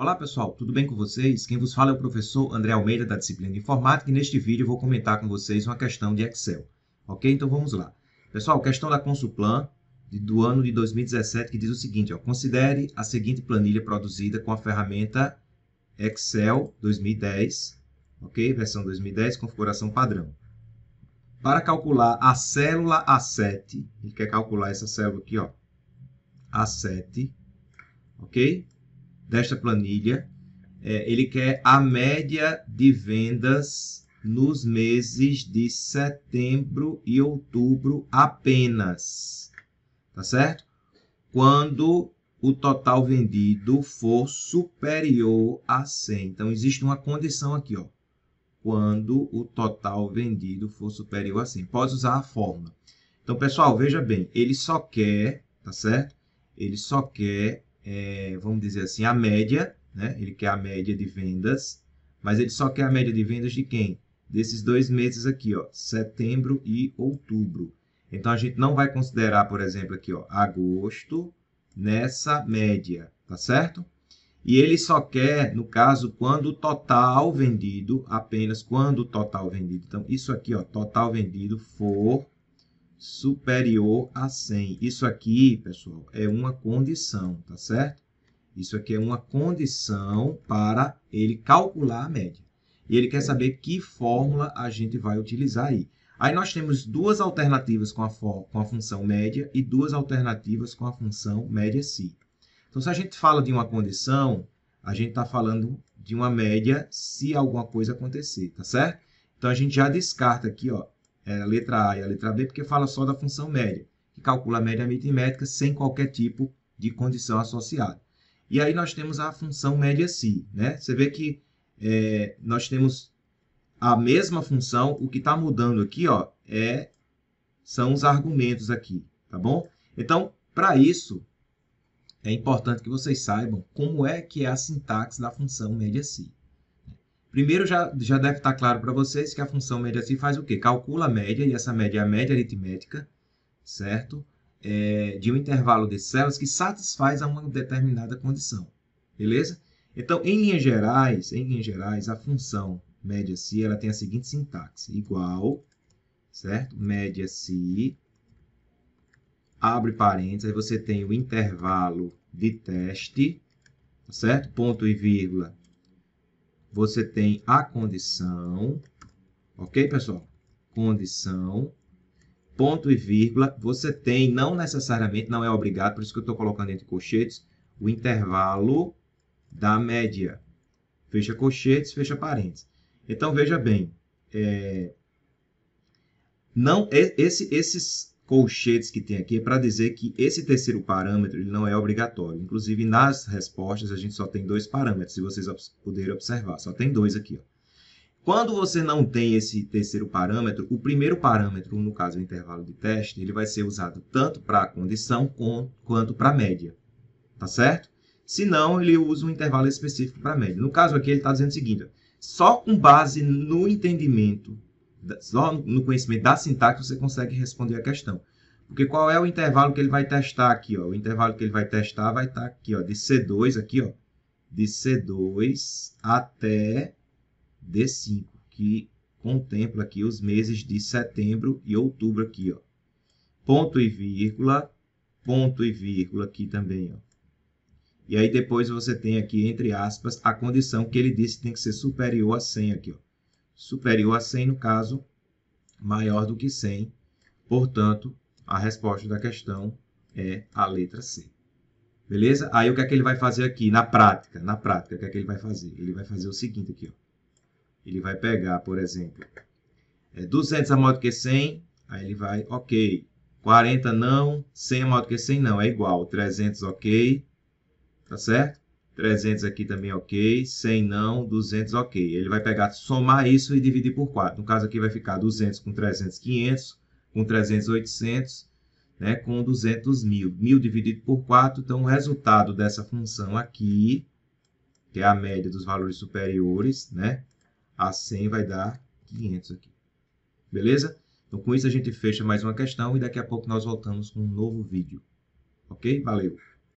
Olá pessoal, tudo bem com vocês? Quem vos fala é o professor André Almeida da disciplina de Informática e neste vídeo eu vou comentar com vocês uma questão de Excel. Ok? Então vamos lá. Pessoal, questão da Consulplan do ano de 2017 que diz o seguinte, ó, considere a seguinte planilha produzida com a ferramenta Excel 2010, ok? Versão 2010, configuração padrão. Para calcular a célula A7, ele quer calcular essa célula aqui, ó, A7, ok? desta planilha, é, ele quer a média de vendas nos meses de setembro e outubro apenas, tá certo? Quando o total vendido for superior a 100. Então, existe uma condição aqui, ó. Quando o total vendido for superior a 100. Pode usar a fórmula. Então, pessoal, veja bem, ele só quer, tá certo? Ele só quer é, vamos dizer assim, a média, né? ele quer a média de vendas, mas ele só quer a média de vendas de quem? Desses dois meses aqui, ó, setembro e outubro. Então, a gente não vai considerar, por exemplo, aqui, ó, agosto nessa média, tá certo? E ele só quer, no caso, quando o total vendido, apenas quando o total vendido. Então, isso aqui, ó, total vendido for superior a 100. Isso aqui, pessoal, é uma condição, tá certo? Isso aqui é uma condição para ele calcular a média. E ele quer saber que fórmula a gente vai utilizar aí. Aí nós temos duas alternativas com a, com a função média e duas alternativas com a função média si. Então, se a gente fala de uma condição, a gente está falando de uma média se alguma coisa acontecer, tá certo? Então, a gente já descarta aqui, ó, é, a letra A e a letra B, porque fala só da função média, que calcula a média aritmética sem qualquer tipo de condição associada. E aí nós temos a função média si. Né? Você vê que é, nós temos a mesma função, o que está mudando aqui ó, é, são os argumentos aqui, tá bom? Então, para isso, é importante que vocês saibam como é que é a sintaxe da função média si. Primeiro, já, já deve estar claro para vocês que a função média se faz o quê? Calcula a média, e essa média é a média aritmética, certo? É, de um intervalo de células que satisfaz a uma determinada condição, beleza? Então, em linhas gerais, em linhas gerais, a função média se ela tem a seguinte sintaxe: igual, certo? Média se abre parênteses, aí você tem o intervalo de teste, certo? Ponto e vírgula você tem a condição, ok, pessoal? Condição, ponto e vírgula, você tem, não necessariamente, não é obrigado, por isso que eu estou colocando entre colchetes, o intervalo da média. Fecha colchetes, fecha parênteses. Então, veja bem, é, não, esse, esses, colchetes que tem aqui é para dizer que esse terceiro parâmetro ele não é obrigatório. Inclusive, nas respostas, a gente só tem dois parâmetros, se vocês puderem observar. Só tem dois aqui. Ó. Quando você não tem esse terceiro parâmetro, o primeiro parâmetro, no caso o intervalo de teste, ele vai ser usado tanto para a condição quanto para a média. Tá certo? Se não, ele usa um intervalo específico para a média. No caso aqui, ele está dizendo o seguinte, só com base no entendimento só no conhecimento da sintaxe você consegue responder a questão. Porque qual é o intervalo que ele vai testar aqui? Ó? O intervalo que ele vai testar vai estar tá aqui, ó, de C2 aqui, ó, de C2 até D5, que contempla aqui os meses de setembro e outubro aqui, ó. Ponto e vírgula, ponto e vírgula aqui também, ó. E aí depois você tem aqui, entre aspas, a condição que ele disse que tem que ser superior a 100 aqui, ó superior a 100 no caso maior do que 100. Portanto, a resposta da questão é a letra C. Beleza? Aí o que é que ele vai fazer aqui na prática? Na prática, o que é que ele vai fazer? Ele vai fazer o seguinte aqui, ó. Ele vai pegar, por exemplo, é 200 a maior do que 100, aí ele vai, ok. 40 não, 100 a maior do que 100 não, é igual. 300 ok, tá certo? 300 aqui também ok, 100 não, 200 ok. Ele vai pegar, somar isso e dividir por 4. No caso aqui vai ficar 200 com 300, 500, com 300, 800, né, com 200, 1000. 1000 dividido por 4, então o resultado dessa função aqui, que é a média dos valores superiores, né, a 100 vai dar 500 aqui. Beleza? Então com isso a gente fecha mais uma questão e daqui a pouco nós voltamos com um novo vídeo. Ok? Valeu!